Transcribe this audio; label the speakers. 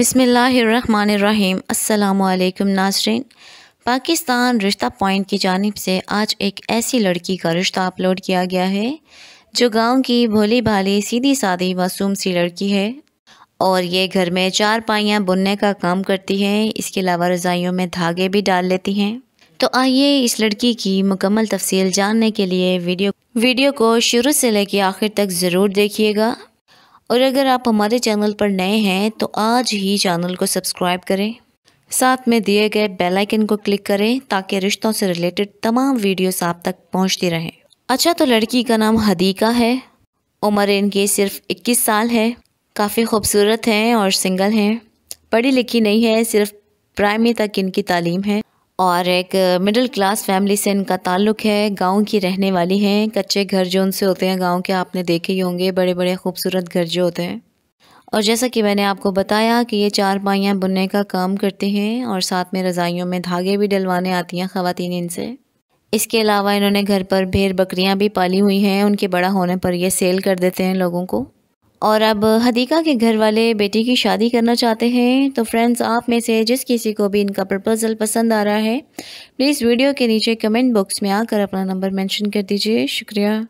Speaker 1: बिसमीम् अल्लाम नाजरन पाकिस्तान रिश्ता पॉइंट की जानब से आज एक ऐसी लड़की का रिश्ता अपलोड किया गया है जो गांव की भोली भाली सीधी सादी मासूम सी लड़की है और ये घर में चार पाइयाँ बुनने का काम करती है इसके अलावा रज़ाइयों में धागे भी डाल लेती हैं तो आइए इस लड़की की मुकम्मल तफसील जानने के लिए वीडियो वीडियो को शुरू से लेकर आखिर तक ज़रूर देखिएगा और अगर आप हमारे चैनल पर नए हैं तो आज ही चैनल को सब्सक्राइब करें साथ में दिए गए बेल आइकन को क्लिक करें ताकि रिश्तों से रिलेटेड तमाम वीडियोस आप तक पहुंचती रहें अच्छा तो लड़की का नाम हदीका है उम्र इनकी सिर्फ 21 साल है काफ़ी खूबसूरत हैं और सिंगल हैं पढ़ी लिखी नहीं है सिर्फ प्राइमरी तक इनकी तालीम है और एक मिडिल क्लास फैमिली से इनका ताल्लुक़ है गांव की रहने वाली हैं कच्चे घर जो उनसे होते हैं गांव के आपने देखे ही होंगे बड़े बड़े खूबसूरत घर जो होते हैं और जैसा कि मैंने आपको बताया कि ये चार पाइयाँ बुनने का काम करती हैं और साथ में रज़ाइयों में धागे भी डलवाने आती हैं ख़वान इनसे इसके अलावा इन्होंने घर पर भेड़ बकरियाँ भी पाली हुई हैं उनके बड़ा होने पर ये सेल कर देते हैं लोगों को और अब हदीका के घर वाले बेटी की शादी करना चाहते हैं तो फ्रेंड्स आप में से जिस किसी को भी इनका प्रपोज़ल पसंद आ रहा है प्लीज़ वीडियो के नीचे कमेंट बॉक्स में आकर अपना नंबर मेंशन कर दीजिए शुक्रिया